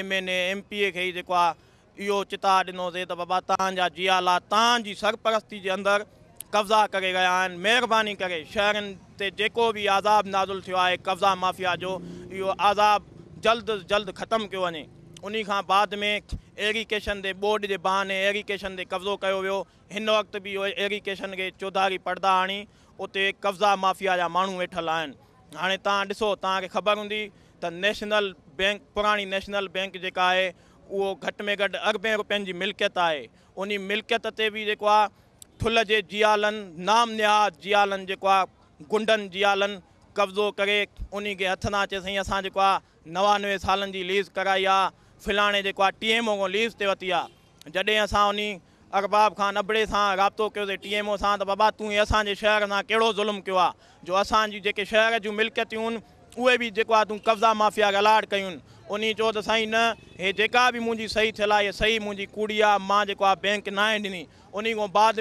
M N M P A खे ई जेको आहे इहो चिता ॾिनोसीं त बाबा तव्हांजा जियाला तव्हांजी सरपरस्ती जे अंदरु कब्ज़ा करे विया आहिनि महिरबानी करे शहरनि ते जेको बि आज़ाब नाज़ुल थियो आहे कब्ज़ा माफ़िया जो इहो आज़ाब जल्द जल्द ख़तमु कयो वञे उन खां बाद में एग्रीकेशन जे बोर्ड जे बहाने एग्रीकेशन ते कब्ज़ो कयो वियो हिन वक़्तु बि उहे एग्रीकेशन खे चौधारी पर्दा हणी उते कब्ज़ा माफ़िया जा माण्हू वेठल आहिनि हाणे तव्हां ॾिसो तव्हांखे ख़बर हूंदी त नेशनल बैंक पुराणी नेशनल बैंक जेका आहे उहो घटि में घटि अरबे में पंहिंजी मिल्कियत आहे उन मिल्कियत ते बि जेको आहे ठुल जे नाम निहाद जियालनि जेको आहे गुंडनि जियालनि कब्ज़ो करे उन खे हथ ना अचे साईं असां जेको आहे नवानवे सालनि जी लीज़ कराई आहे फिलहाणे जेको आहे टी एम ओ लीज़ ते वरिती आहे जॾहिं असां उन अरबाब खां नबड़े सां राब्तो कयोसीं टी एम ओ सां त बाबा तूं असांजे शहर सां कहिड़ो ज़ुल्म कयो जो असांजी जेके शहर उहे बि जेको आहे तूं कब्ज़ा माफ़िया खे अलाट कयूं उन्हीं उन चओ त साईं न हे जेका बि मुंहिंजी सही थियल आहे सही मुंहिंजी कूड़ी आहे मां जेको आहे बैंक न आहे ॾिनी उन बाद